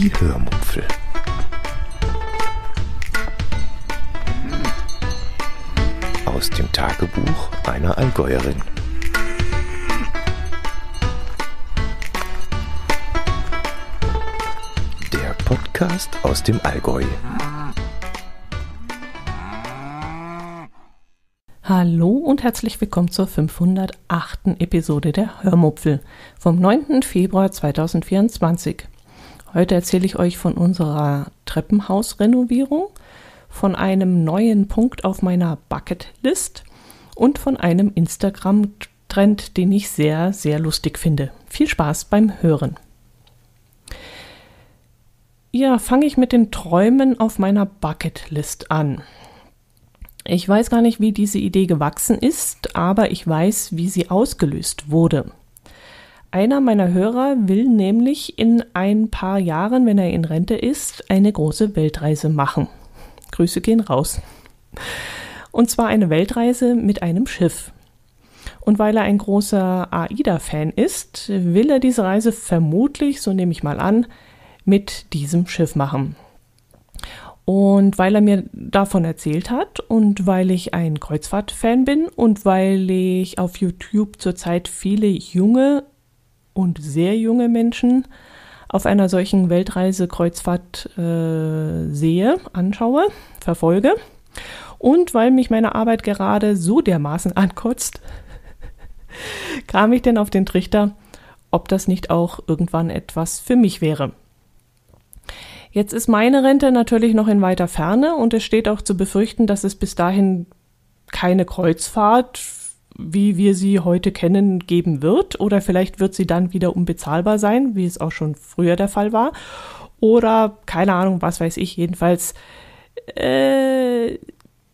die Hörmupfel. Aus dem Tagebuch einer Allgäuerin. Der Podcast aus dem Allgäu. Hallo und herzlich willkommen zur 508. Episode der Hörmupfel vom 9. Februar 2024. Heute erzähle ich euch von unserer Treppenhausrenovierung, von einem neuen Punkt auf meiner Bucketlist und von einem Instagram-Trend, den ich sehr, sehr lustig finde. Viel Spaß beim Hören. Ja, fange ich mit den Träumen auf meiner Bucketlist an. Ich weiß gar nicht, wie diese Idee gewachsen ist, aber ich weiß, wie sie ausgelöst wurde. Einer meiner Hörer will nämlich in ein paar Jahren, wenn er in Rente ist, eine große Weltreise machen. Grüße gehen raus. Und zwar eine Weltreise mit einem Schiff. Und weil er ein großer AIDA-Fan ist, will er diese Reise vermutlich, so nehme ich mal an, mit diesem Schiff machen. Und weil er mir davon erzählt hat und weil ich ein Kreuzfahrt-Fan bin und weil ich auf YouTube zurzeit viele junge und sehr junge Menschen auf einer solchen Weltreise-Kreuzfahrt äh, sehe, anschaue, verfolge. Und weil mich meine Arbeit gerade so dermaßen ankotzt, kam ich denn auf den Trichter, ob das nicht auch irgendwann etwas für mich wäre. Jetzt ist meine Rente natürlich noch in weiter Ferne und es steht auch zu befürchten, dass es bis dahin keine Kreuzfahrt wie wir sie heute kennen, geben wird. Oder vielleicht wird sie dann wieder unbezahlbar sein, wie es auch schon früher der Fall war. Oder keine Ahnung, was weiß ich. Jedenfalls äh,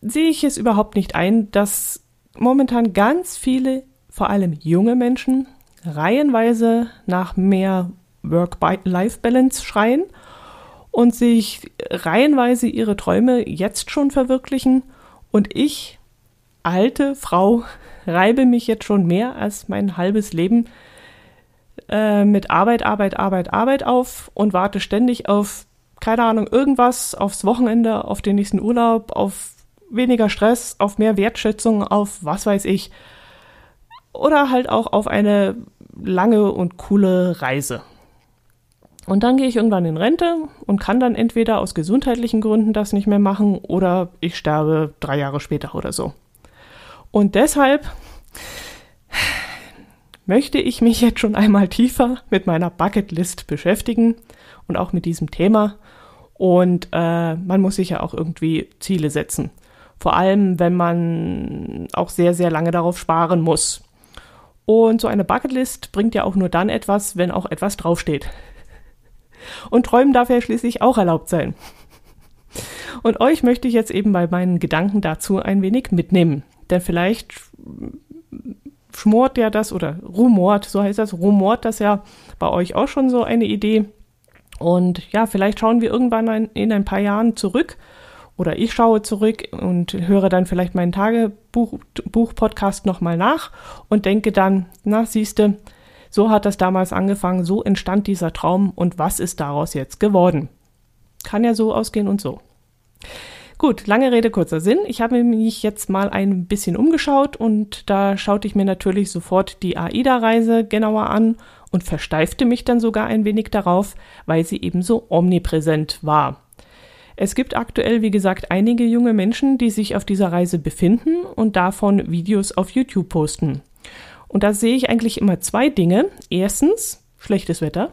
sehe ich es überhaupt nicht ein, dass momentan ganz viele, vor allem junge Menschen, reihenweise nach mehr Work-Life-Balance schreien und sich reihenweise ihre Träume jetzt schon verwirklichen. Und ich, alte Frau, reibe mich jetzt schon mehr als mein halbes Leben äh, mit Arbeit, Arbeit, Arbeit, Arbeit auf und warte ständig auf, keine Ahnung, irgendwas, aufs Wochenende, auf den nächsten Urlaub, auf weniger Stress, auf mehr Wertschätzung, auf was weiß ich. Oder halt auch auf eine lange und coole Reise. Und dann gehe ich irgendwann in Rente und kann dann entweder aus gesundheitlichen Gründen das nicht mehr machen oder ich sterbe drei Jahre später oder so. Und deshalb möchte ich mich jetzt schon einmal tiefer mit meiner Bucketlist beschäftigen und auch mit diesem Thema. Und äh, man muss sich ja auch irgendwie Ziele setzen. Vor allem, wenn man auch sehr, sehr lange darauf sparen muss. Und so eine Bucketlist bringt ja auch nur dann etwas, wenn auch etwas draufsteht. Und träumen darf ja schließlich auch erlaubt sein. Und euch möchte ich jetzt eben bei meinen Gedanken dazu ein wenig mitnehmen. Denn vielleicht schmort ja das oder rumort, so heißt das, rumort das ja bei euch auch schon so eine Idee. Und ja, vielleicht schauen wir irgendwann in ein paar Jahren zurück oder ich schaue zurück und höre dann vielleicht meinen Tagebuch-Podcast nochmal nach und denke dann, na, siehste, so hat das damals angefangen, so entstand dieser Traum und was ist daraus jetzt geworden? Kann ja so ausgehen und so. Gut, lange Rede, kurzer Sinn. Ich habe mich jetzt mal ein bisschen umgeschaut und da schaute ich mir natürlich sofort die AIDA-Reise genauer an und versteifte mich dann sogar ein wenig darauf, weil sie eben so omnipräsent war. Es gibt aktuell, wie gesagt, einige junge Menschen, die sich auf dieser Reise befinden und davon Videos auf YouTube posten. Und da sehe ich eigentlich immer zwei Dinge. Erstens, schlechtes Wetter.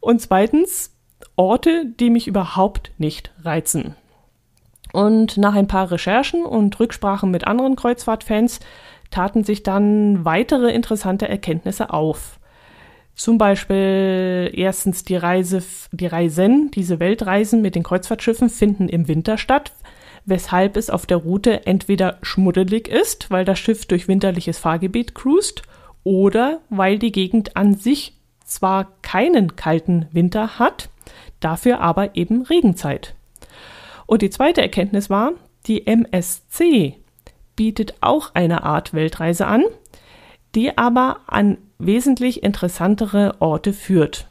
Und zweitens, Orte, die mich überhaupt nicht reizen. Und nach ein paar Recherchen und Rücksprachen mit anderen Kreuzfahrtfans taten sich dann weitere interessante Erkenntnisse auf. Zum Beispiel erstens die Reise, die Reisen, diese Weltreisen mit den Kreuzfahrtschiffen finden im Winter statt, weshalb es auf der Route entweder schmuddelig ist, weil das Schiff durch winterliches Fahrgebiet cruist, oder weil die Gegend an sich zwar keinen kalten Winter hat, dafür aber eben Regenzeit. Und die zweite Erkenntnis war, die MSC bietet auch eine Art Weltreise an, die aber an wesentlich interessantere Orte führt.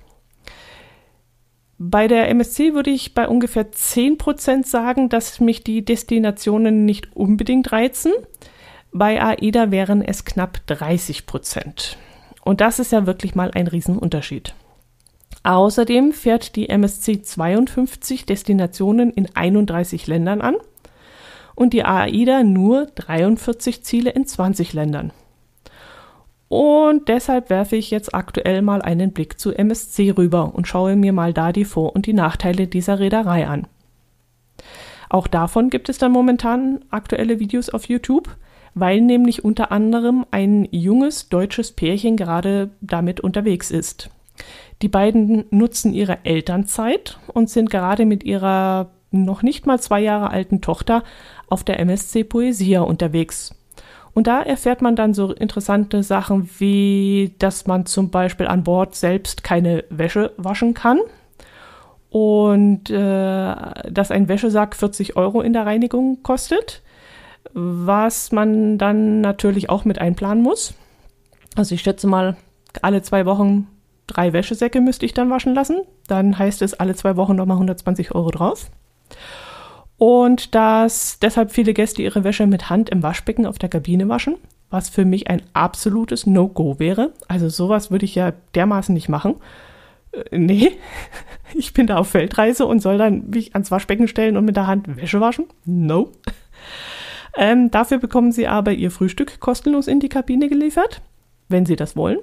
Bei der MSC würde ich bei ungefähr 10% sagen, dass mich die Destinationen nicht unbedingt reizen. Bei AIDA wären es knapp 30%. Und das ist ja wirklich mal ein Riesenunterschied. Außerdem fährt die MSC 52 Destinationen in 31 Ländern an und die AIDA nur 43 Ziele in 20 Ländern. Und deshalb werfe ich jetzt aktuell mal einen Blick zu MSC rüber und schaue mir mal da die Vor- und die Nachteile dieser Reederei an. Auch davon gibt es dann momentan aktuelle Videos auf YouTube, weil nämlich unter anderem ein junges deutsches Pärchen gerade damit unterwegs ist. Die beiden nutzen ihre Elternzeit und sind gerade mit ihrer noch nicht mal zwei Jahre alten Tochter auf der MSC Poesia unterwegs. Und da erfährt man dann so interessante Sachen wie, dass man zum Beispiel an Bord selbst keine Wäsche waschen kann und äh, dass ein Wäschesack 40 Euro in der Reinigung kostet, was man dann natürlich auch mit einplanen muss. Also ich schätze mal, alle zwei Wochen drei Wäschesäcke müsste ich dann waschen lassen. Dann heißt es alle zwei Wochen nochmal 120 Euro drauf. Und dass deshalb viele Gäste ihre Wäsche mit Hand im Waschbecken auf der Kabine waschen, was für mich ein absolutes No-Go wäre. Also sowas würde ich ja dermaßen nicht machen. Äh, nee, ich bin da auf Feldreise und soll dann mich ans Waschbecken stellen und mit der Hand Wäsche waschen? No. Ähm, dafür bekommen sie aber ihr Frühstück kostenlos in die Kabine geliefert, wenn sie das wollen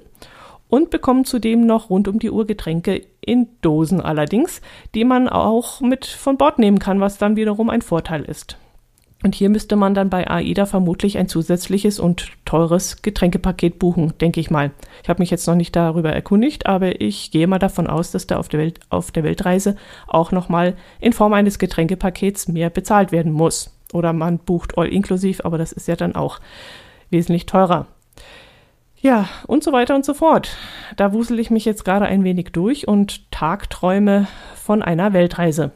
und bekommen zudem noch rund um die Uhr Getränke in Dosen allerdings, die man auch mit von Bord nehmen kann, was dann wiederum ein Vorteil ist. Und hier müsste man dann bei AIDA vermutlich ein zusätzliches und teures Getränkepaket buchen, denke ich mal. Ich habe mich jetzt noch nicht darüber erkundigt, aber ich gehe mal davon aus, dass da auf der, Welt, auf der Weltreise auch nochmal in Form eines Getränkepakets mehr bezahlt werden muss. Oder man bucht all inklusiv, aber das ist ja dann auch wesentlich teurer. Ja, und so weiter und so fort. Da wusel ich mich jetzt gerade ein wenig durch und Tagträume von einer Weltreise.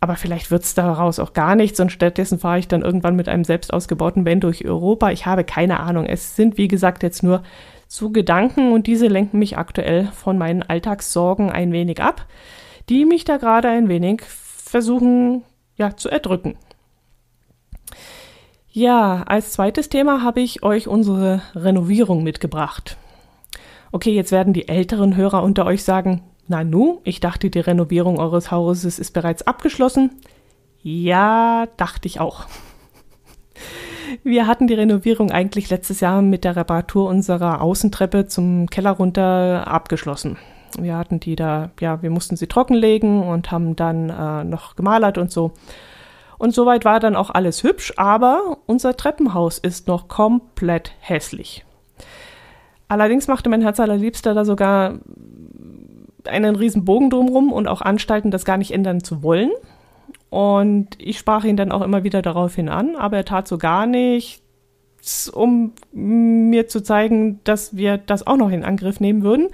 Aber vielleicht wird es daraus auch gar nichts und stattdessen fahre ich dann irgendwann mit einem selbst ausgebauten Band durch Europa. Ich habe keine Ahnung. Es sind, wie gesagt, jetzt nur so Gedanken und diese lenken mich aktuell von meinen Alltagssorgen ein wenig ab, die mich da gerade ein wenig versuchen, ja, zu erdrücken. Ja, als zweites Thema habe ich euch unsere Renovierung mitgebracht. Okay, jetzt werden die älteren Hörer unter euch sagen, na nu, ich dachte, die Renovierung eures Hauses ist bereits abgeschlossen. Ja, dachte ich auch. Wir hatten die Renovierung eigentlich letztes Jahr mit der Reparatur unserer Außentreppe zum Keller runter abgeschlossen. Wir hatten die da, ja, wir mussten sie trockenlegen und haben dann äh, noch gemalert und so. Und soweit war dann auch alles hübsch, aber unser Treppenhaus ist noch komplett hässlich. Allerdings machte mein Herz allerliebster da sogar einen riesen Bogen drumrum und auch Anstalten, das gar nicht ändern zu wollen. Und ich sprach ihn dann auch immer wieder daraufhin an, aber er tat so gar nichts, um mir zu zeigen, dass wir das auch noch in Angriff nehmen würden.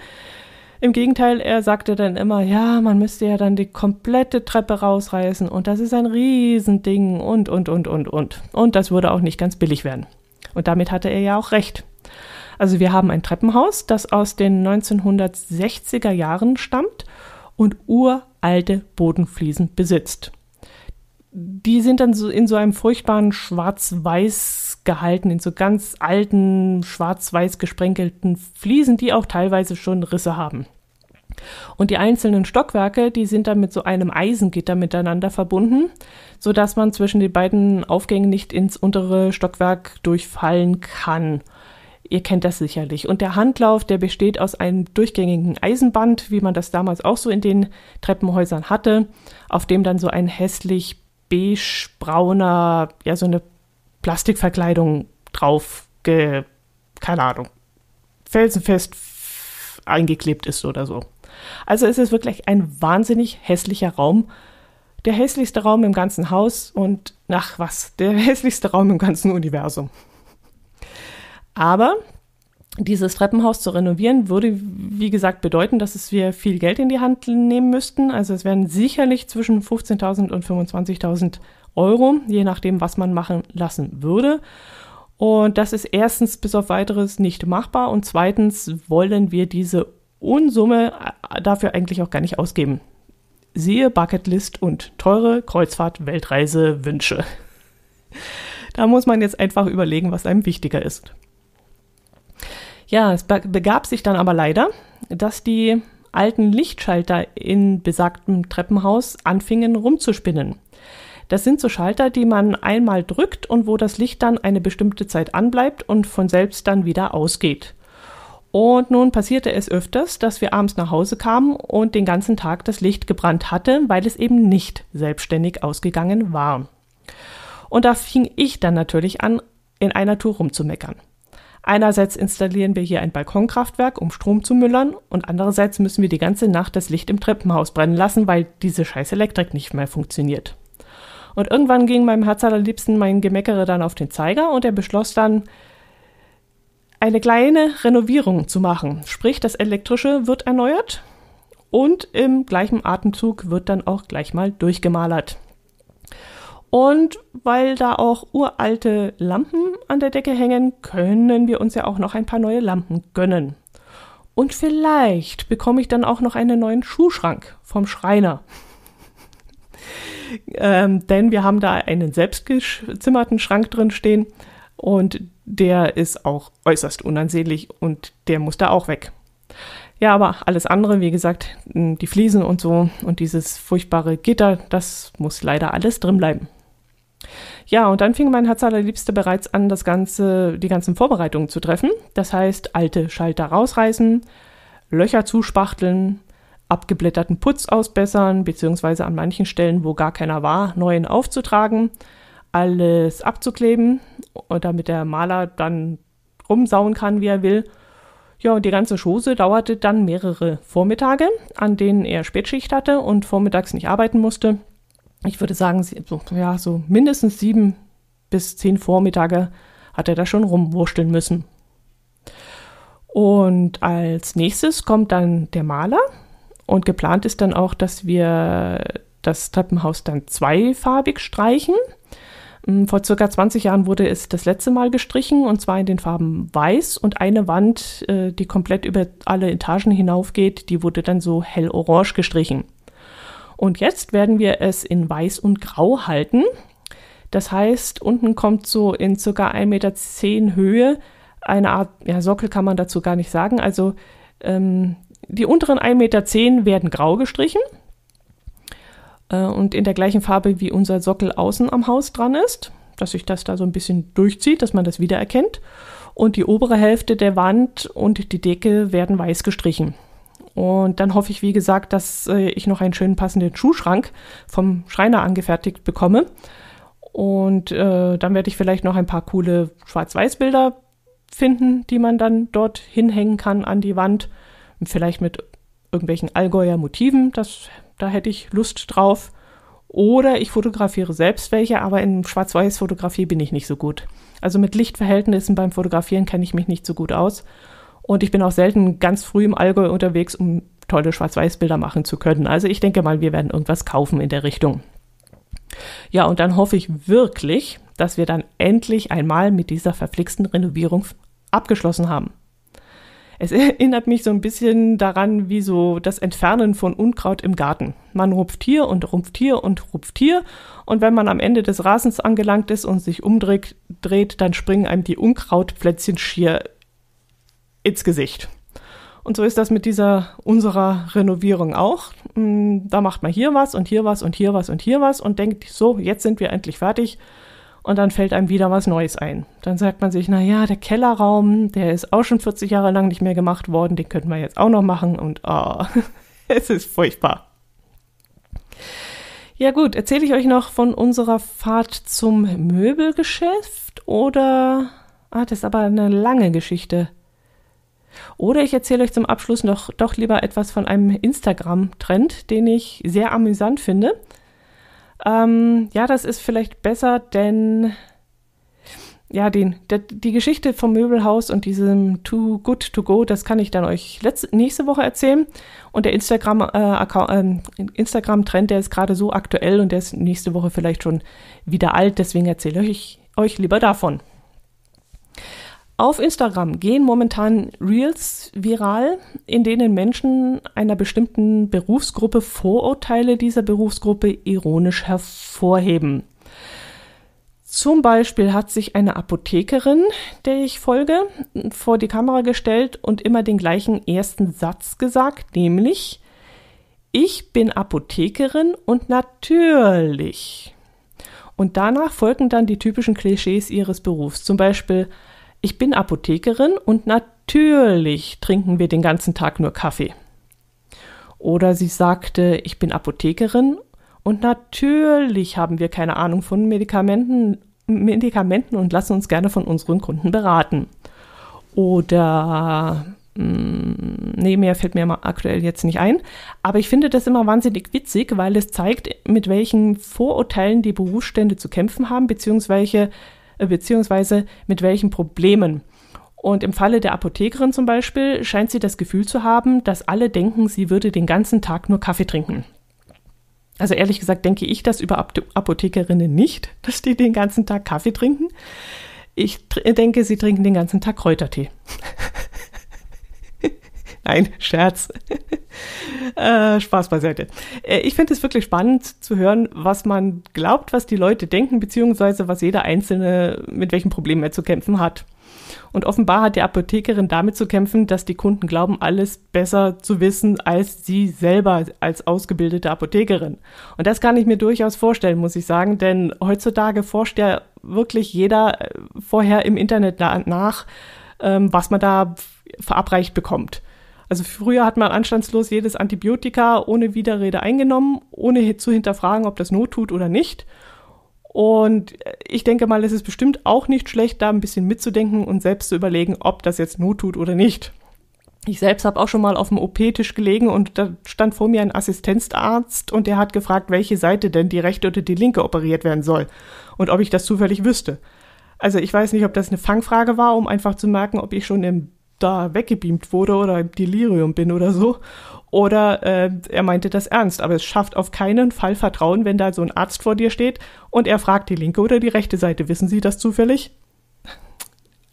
Im Gegenteil, er sagte dann immer, ja, man müsste ja dann die komplette Treppe rausreißen und das ist ein Riesending und, und, und, und, und. Und das würde auch nicht ganz billig werden. Und damit hatte er ja auch recht. Also wir haben ein Treppenhaus, das aus den 1960er Jahren stammt und uralte Bodenfliesen besitzt die sind dann so in so einem furchtbaren Schwarz-Weiß gehalten, in so ganz alten, schwarz-weiß gesprenkelten Fliesen, die auch teilweise schon Risse haben. Und die einzelnen Stockwerke, die sind dann mit so einem Eisengitter miteinander verbunden, sodass man zwischen den beiden Aufgängen nicht ins untere Stockwerk durchfallen kann. Ihr kennt das sicherlich. Und der Handlauf, der besteht aus einem durchgängigen Eisenband, wie man das damals auch so in den Treppenhäusern hatte, auf dem dann so ein hässlich beige-brauner, ja, so eine Plastikverkleidung drauf, ge, keine Ahnung, felsenfest eingeklebt ist oder so. Also es ist wirklich ein wahnsinnig hässlicher Raum. Der hässlichste Raum im ganzen Haus und, ach was, der hässlichste Raum im ganzen Universum. Aber dieses Treppenhaus zu renovieren, würde, wie gesagt, bedeuten, dass es wir viel Geld in die Hand nehmen müssten. Also es wären sicherlich zwischen 15.000 und 25.000 Euro, je nachdem, was man machen lassen würde. Und das ist erstens bis auf weiteres nicht machbar und zweitens wollen wir diese Unsumme äh, dafür eigentlich auch gar nicht ausgeben. Siehe Bucketlist und teure Kreuzfahrt, Weltreise, Wünsche. Da muss man jetzt einfach überlegen, was einem wichtiger ist. Ja, es begab sich dann aber leider, dass die alten Lichtschalter in besagtem Treppenhaus anfingen rumzuspinnen. Das sind so Schalter, die man einmal drückt und wo das Licht dann eine bestimmte Zeit anbleibt und von selbst dann wieder ausgeht. Und nun passierte es öfters, dass wir abends nach Hause kamen und den ganzen Tag das Licht gebrannt hatte, weil es eben nicht selbstständig ausgegangen war. Und da fing ich dann natürlich an, in einer Tour rumzumeckern. Einerseits installieren wir hier ein Balkonkraftwerk, um Strom zu müllern, und andererseits müssen wir die ganze Nacht das Licht im Treppenhaus brennen lassen, weil diese scheiß Elektrik nicht mehr funktioniert. Und irgendwann ging meinem Herz allerliebsten mein Gemeckere dann auf den Zeiger und er beschloss dann, eine kleine Renovierung zu machen. Sprich, das Elektrische wird erneuert und im gleichen Atemzug wird dann auch gleich mal durchgemalert. Und weil da auch uralte Lampen an der Decke hängen, können wir uns ja auch noch ein paar neue Lampen gönnen. Und vielleicht bekomme ich dann auch noch einen neuen Schuhschrank vom Schreiner. ähm, denn wir haben da einen selbstgezimmerten Schrank drin stehen und der ist auch äußerst unansehnlich und der muss da auch weg. Ja, aber alles andere, wie gesagt, die Fliesen und so und dieses furchtbare Gitter, das muss leider alles drin bleiben. Ja, und dann fing mein Herz allerliebste bereits an, das ganze, die ganzen Vorbereitungen zu treffen. Das heißt, alte Schalter rausreißen, Löcher zuspachteln, abgeblätterten Putz ausbessern, beziehungsweise an manchen Stellen, wo gar keiner war, neuen aufzutragen, alles abzukleben, damit der Maler dann rumsauen kann, wie er will. Ja, und die ganze Chose dauerte dann mehrere Vormittage, an denen er Spätschicht hatte und vormittags nicht arbeiten musste ich würde sagen, ja, so mindestens sieben bis zehn Vormittage hat er da schon rumwurschteln müssen. Und als nächstes kommt dann der Maler und geplant ist dann auch, dass wir das Treppenhaus dann zweifarbig streichen. Hm, vor circa 20 Jahren wurde es das letzte Mal gestrichen und zwar in den Farben weiß und eine Wand, äh, die komplett über alle Etagen hinaufgeht, die wurde dann so hellorange gestrichen. Und jetzt werden wir es in weiß und grau halten. Das heißt, unten kommt so in circa 1,10 Meter Höhe eine Art, ja, Sockel kann man dazu gar nicht sagen. Also ähm, die unteren 1,10 Meter werden grau gestrichen äh, und in der gleichen Farbe wie unser Sockel außen am Haus dran ist, dass sich das da so ein bisschen durchzieht, dass man das wiedererkennt. Und die obere Hälfte der Wand und die Decke werden weiß gestrichen. Und dann hoffe ich, wie gesagt, dass äh, ich noch einen schönen passenden Schuhschrank vom Schreiner angefertigt bekomme. Und äh, dann werde ich vielleicht noch ein paar coole Schwarz-Weiß-Bilder finden, die man dann dort hinhängen kann an die Wand. vielleicht mit irgendwelchen Allgäuer Motiven, das, da hätte ich Lust drauf. Oder ich fotografiere selbst welche, aber in Schwarz-Weiß-Fotografie bin ich nicht so gut. Also mit Lichtverhältnissen beim Fotografieren kenne ich mich nicht so gut aus. Und ich bin auch selten ganz früh im Allgäu unterwegs, um tolle Schwarz-Weiß-Bilder machen zu können. Also ich denke mal, wir werden irgendwas kaufen in der Richtung. Ja, und dann hoffe ich wirklich, dass wir dann endlich einmal mit dieser verflixten Renovierung abgeschlossen haben. Es erinnert mich so ein bisschen daran, wie so das Entfernen von Unkraut im Garten. Man rupft hier und rupft hier und rupft hier. Und wenn man am Ende des Rasens angelangt ist und sich umdreht, dreht, dann springen einem die Unkrautplätzchen schier ins Gesicht. Und so ist das mit dieser unserer Renovierung auch. Mm, da macht man hier was und hier was und hier was und hier was und denkt, so, jetzt sind wir endlich fertig. Und dann fällt einem wieder was Neues ein. Dann sagt man sich, na ja, der Kellerraum, der ist auch schon 40 Jahre lang nicht mehr gemacht worden, den könnten wir jetzt auch noch machen und oh, es ist furchtbar. Ja gut, erzähle ich euch noch von unserer Fahrt zum Möbelgeschäft oder... Ah, das ist aber eine lange Geschichte. Oder ich erzähle euch zum Abschluss noch doch lieber etwas von einem Instagram-Trend, den ich sehr amüsant finde. Ähm, ja, das ist vielleicht besser, denn ja, den, der, die Geschichte vom Möbelhaus und diesem Too Good To Go, das kann ich dann euch letzte, nächste Woche erzählen. Und der äh, ähm, Instagram-Trend, äh, Instagram der ist gerade so aktuell und der ist nächste Woche vielleicht schon wieder alt. Deswegen erzähle ich euch lieber davon. Auf Instagram gehen momentan Reels viral, in denen Menschen einer bestimmten Berufsgruppe Vorurteile dieser Berufsgruppe ironisch hervorheben. Zum Beispiel hat sich eine Apothekerin, der ich folge, vor die Kamera gestellt und immer den gleichen ersten Satz gesagt, nämlich Ich bin Apothekerin und natürlich. Und danach folgen dann die typischen Klischees ihres Berufs, zum Beispiel ich bin Apothekerin und natürlich trinken wir den ganzen Tag nur Kaffee. Oder sie sagte, ich bin Apothekerin und natürlich haben wir keine Ahnung von Medikamenten, Medikamenten und lassen uns gerne von unseren Kunden beraten. Oder mm, nee, mehr fällt mir aktuell jetzt nicht ein. Aber ich finde das immer wahnsinnig witzig, weil es zeigt, mit welchen Vorurteilen die Berufsstände zu kämpfen haben, beziehungsweise äh, beziehungsweise mit welchen Problemen. Und im Falle der Apothekerin zum Beispiel scheint sie das Gefühl zu haben, dass alle denken, sie würde den ganzen Tag nur Kaffee trinken. Also ehrlich gesagt denke ich das über Apothekerinnen nicht, dass die den ganzen Tag Kaffee trinken. Ich tr denke, sie trinken den ganzen Tag Kräutertee. Nein, Scherz. äh, Spaß beiseite. Äh, ich finde es wirklich spannend zu hören, was man glaubt, was die Leute denken, beziehungsweise was jeder Einzelne mit welchen Problemen er zu kämpfen hat. Und offenbar hat die Apothekerin damit zu kämpfen, dass die Kunden glauben, alles besser zu wissen als sie selber als ausgebildete Apothekerin. Und das kann ich mir durchaus vorstellen, muss ich sagen, denn heutzutage forscht ja wirklich jeder äh, vorher im Internet nach, ähm, was man da verabreicht bekommt. Also früher hat man anstandslos jedes Antibiotika ohne Widerrede eingenommen, ohne zu hinterfragen, ob das Not tut oder nicht. Und ich denke mal, es ist bestimmt auch nicht schlecht, da ein bisschen mitzudenken und selbst zu überlegen, ob das jetzt Not tut oder nicht. Ich selbst habe auch schon mal auf dem OP-Tisch gelegen und da stand vor mir ein Assistenzarzt und der hat gefragt, welche Seite denn die rechte oder die linke operiert werden soll und ob ich das zufällig wüsste. Also ich weiß nicht, ob das eine Fangfrage war, um einfach zu merken, ob ich schon im da weggebeamt wurde oder im Delirium bin oder so. Oder äh, er meinte das ernst, aber es schafft auf keinen Fall Vertrauen, wenn da so ein Arzt vor dir steht und er fragt die linke oder die rechte Seite, wissen Sie das zufällig?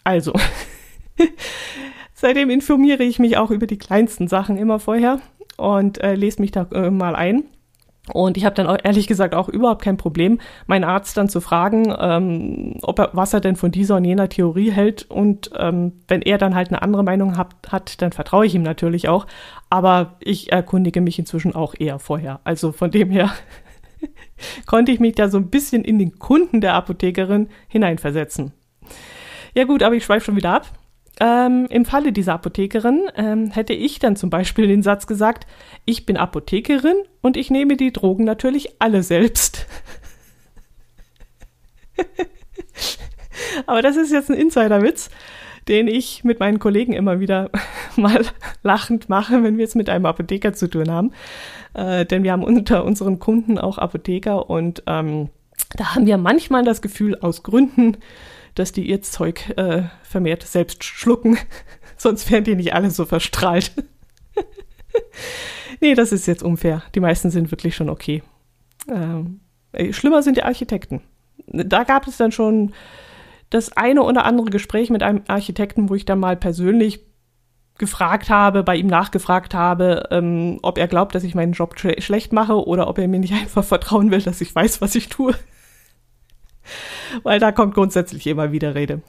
Also, seitdem informiere ich mich auch über die kleinsten Sachen immer vorher und äh, lese mich da äh, mal ein. Und ich habe dann auch, ehrlich gesagt auch überhaupt kein Problem, meinen Arzt dann zu fragen, ähm, ob er, was er denn von dieser und jener Theorie hält. Und ähm, wenn er dann halt eine andere Meinung hat, hat, dann vertraue ich ihm natürlich auch. Aber ich erkundige mich inzwischen auch eher vorher. Also von dem her konnte ich mich da so ein bisschen in den Kunden der Apothekerin hineinversetzen. Ja gut, aber ich schweife schon wieder ab. Ähm, Im Falle dieser Apothekerin ähm, hätte ich dann zum Beispiel den Satz gesagt, ich bin Apothekerin und ich nehme die Drogen natürlich alle selbst. Aber das ist jetzt ein Insiderwitz, den ich mit meinen Kollegen immer wieder mal lachend mache, wenn wir es mit einem Apotheker zu tun haben. Äh, denn wir haben unter unseren Kunden auch Apotheker und ähm, da haben wir manchmal das Gefühl aus Gründen, dass die ihr Zeug äh, vermehrt selbst schlucken. Sonst wären die nicht alle so verstrahlt. nee, das ist jetzt unfair. Die meisten sind wirklich schon okay. Ähm, schlimmer sind die Architekten. Da gab es dann schon das eine oder andere Gespräch mit einem Architekten, wo ich dann mal persönlich gefragt habe, bei ihm nachgefragt habe, ähm, ob er glaubt, dass ich meinen Job schlecht mache oder ob er mir nicht einfach vertrauen will, dass ich weiß, was ich tue weil da kommt grundsätzlich immer wieder Rede.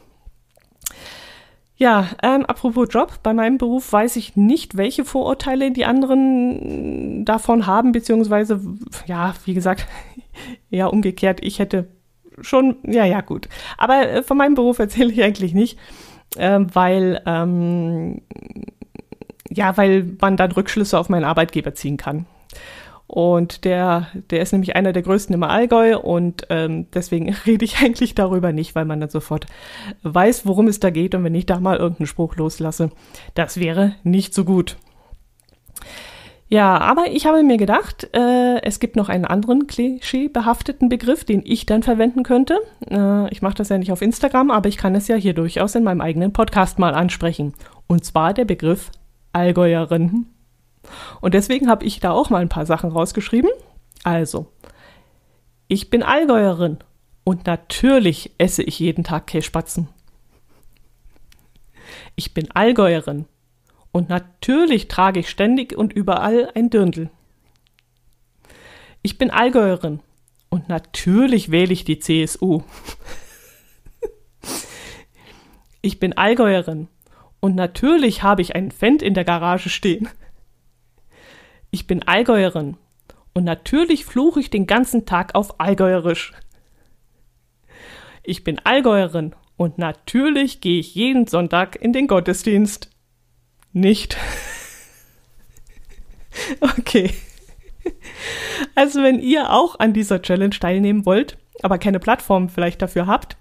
Ja, ähm, apropos Job, bei meinem Beruf weiß ich nicht, welche Vorurteile die anderen davon haben, beziehungsweise, ja, wie gesagt, ja, umgekehrt, ich hätte schon, ja, ja, gut. Aber äh, von meinem Beruf erzähle ich eigentlich nicht, äh, weil, ähm, ja, weil man dann Rückschlüsse auf meinen Arbeitgeber ziehen kann. Und der, der ist nämlich einer der größten im Allgäu und ähm, deswegen rede ich eigentlich darüber nicht, weil man dann sofort weiß, worum es da geht. Und wenn ich da mal irgendeinen Spruch loslasse, das wäre nicht so gut. Ja, aber ich habe mir gedacht, äh, es gibt noch einen anderen klischeebehafteten Begriff, den ich dann verwenden könnte. Äh, ich mache das ja nicht auf Instagram, aber ich kann es ja hier durchaus in meinem eigenen Podcast mal ansprechen. Und zwar der Begriff Allgäuerin. Und deswegen habe ich da auch mal ein paar Sachen rausgeschrieben. Also, ich bin Allgäuerin und natürlich esse ich jeden Tag Käsespatzen. Ich bin Allgäuerin und natürlich trage ich ständig und überall ein Dirndl. Ich bin Allgäuerin und natürlich wähle ich die CSU. ich bin Allgäuerin und natürlich habe ich einen Fendt in der Garage stehen. Ich bin Allgäuerin. Und natürlich fluche ich den ganzen Tag auf Allgäuerisch. Ich bin Allgäuerin. Und natürlich gehe ich jeden Sonntag in den Gottesdienst. Nicht. okay. Also wenn ihr auch an dieser Challenge teilnehmen wollt, aber keine Plattform vielleicht dafür habt,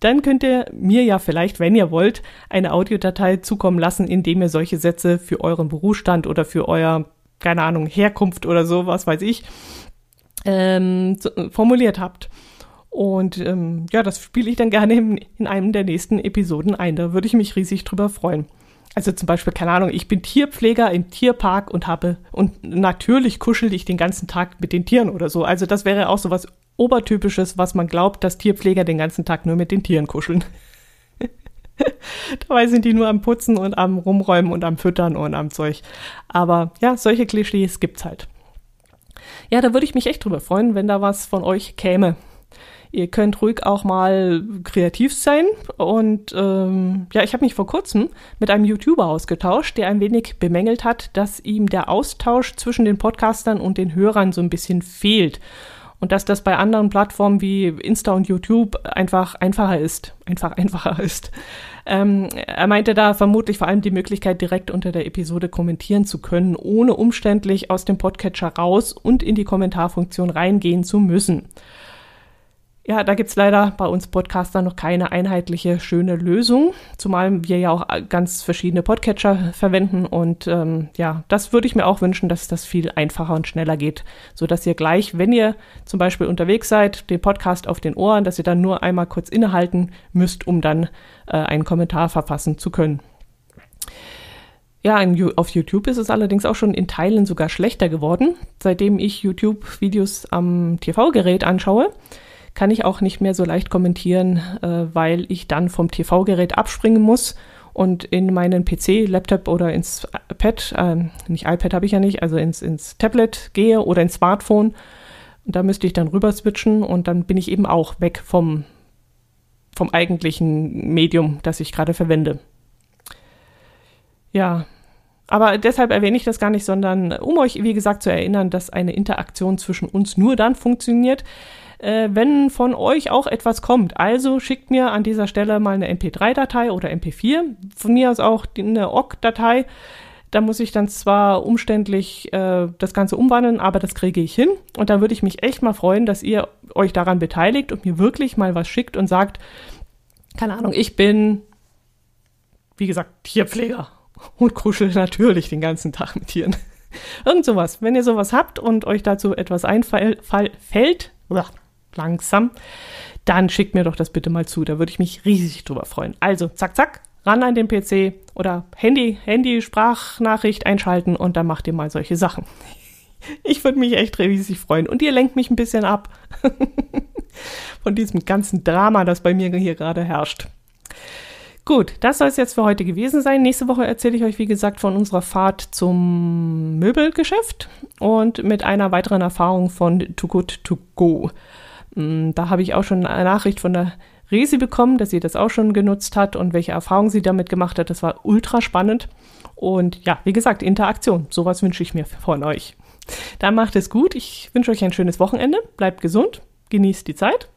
dann könnt ihr mir ja vielleicht, wenn ihr wollt, eine Audiodatei zukommen lassen, indem ihr solche Sätze für euren Berufsstand oder für euer keine Ahnung, Herkunft oder so, was weiß ich, ähm, äh, formuliert habt. Und ähm, ja, das spiele ich dann gerne in, in einem der nächsten Episoden ein. Da würde ich mich riesig drüber freuen. Also zum Beispiel, keine Ahnung, ich bin Tierpfleger im Tierpark und habe, und natürlich kuschel ich den ganzen Tag mit den Tieren oder so. Also das wäre auch so was Obertypisches, was man glaubt, dass Tierpfleger den ganzen Tag nur mit den Tieren kuscheln. Dabei sind die nur am Putzen und am Rumräumen und am Füttern und am Zeug. Aber ja, solche Klischees gibt's halt. Ja, da würde ich mich echt drüber freuen, wenn da was von euch käme. Ihr könnt ruhig auch mal kreativ sein. Und ähm, ja, ich habe mich vor kurzem mit einem YouTuber ausgetauscht, der ein wenig bemängelt hat, dass ihm der Austausch zwischen den Podcastern und den Hörern so ein bisschen fehlt und dass das bei anderen Plattformen wie Insta und YouTube einfach einfacher ist, einfach einfacher ist. Ähm, er meinte da vermutlich vor allem die Möglichkeit, direkt unter der Episode kommentieren zu können, ohne umständlich aus dem Podcatcher raus und in die Kommentarfunktion reingehen zu müssen. Ja, da gibt es leider bei uns Podcaster noch keine einheitliche, schöne Lösung, zumal wir ja auch äh, ganz verschiedene Podcatcher verwenden. Und ähm, ja, das würde ich mir auch wünschen, dass das viel einfacher und schneller geht, sodass ihr gleich, wenn ihr zum Beispiel unterwegs seid, den Podcast auf den Ohren, dass ihr dann nur einmal kurz innehalten müsst, um dann äh, einen Kommentar verfassen zu können. Ja, auf YouTube ist es allerdings auch schon in Teilen sogar schlechter geworden, seitdem ich YouTube-Videos am TV-Gerät anschaue kann ich auch nicht mehr so leicht kommentieren, äh, weil ich dann vom TV-Gerät abspringen muss und in meinen PC, Laptop oder ins iPad, äh, nicht iPad habe ich ja nicht, also ins, ins Tablet gehe oder ins Smartphone. Und da müsste ich dann rüber switchen und dann bin ich eben auch weg vom, vom eigentlichen Medium, das ich gerade verwende. Ja, aber deshalb erwähne ich das gar nicht, sondern um euch, wie gesagt, zu erinnern, dass eine Interaktion zwischen uns nur dann funktioniert, äh, wenn von euch auch etwas kommt. Also schickt mir an dieser Stelle mal eine MP3-Datei oder MP4, von mir aus auch eine OGG-Datei. Da muss ich dann zwar umständlich äh, das Ganze umwandeln, aber das kriege ich hin. Und da würde ich mich echt mal freuen, dass ihr euch daran beteiligt und mir wirklich mal was schickt und sagt, keine Ahnung, ich bin, wie gesagt, Tierpfleger und kuschel natürlich den ganzen Tag mit Tieren. Irgend sowas. Wenn ihr sowas habt und euch dazu etwas einfällt, langsam, dann schickt mir doch das bitte mal zu. Da würde ich mich riesig drüber freuen. Also, zack, zack, ran an den PC oder Handy, Handy, Sprachnachricht einschalten und dann macht ihr mal solche Sachen. Ich würde mich echt riesig freuen. Und ihr lenkt mich ein bisschen ab von diesem ganzen Drama, das bei mir hier gerade herrscht. Gut, das soll es jetzt für heute gewesen sein. Nächste Woche erzähle ich euch, wie gesagt, von unserer Fahrt zum Möbelgeschäft und mit einer weiteren Erfahrung von Too Good To Go. Mm, da habe ich auch schon eine Nachricht von der Resi bekommen, dass sie das auch schon genutzt hat und welche Erfahrungen sie damit gemacht hat. Das war ultra spannend. Und ja, wie gesagt, Interaktion. Sowas wünsche ich mir von euch. Dann macht es gut. Ich wünsche euch ein schönes Wochenende. Bleibt gesund. Genießt die Zeit.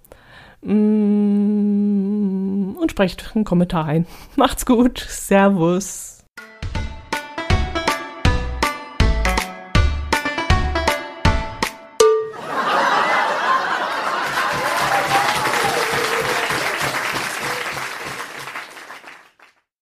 Mm, und sprecht einen Kommentar ein. Macht's gut. Servus.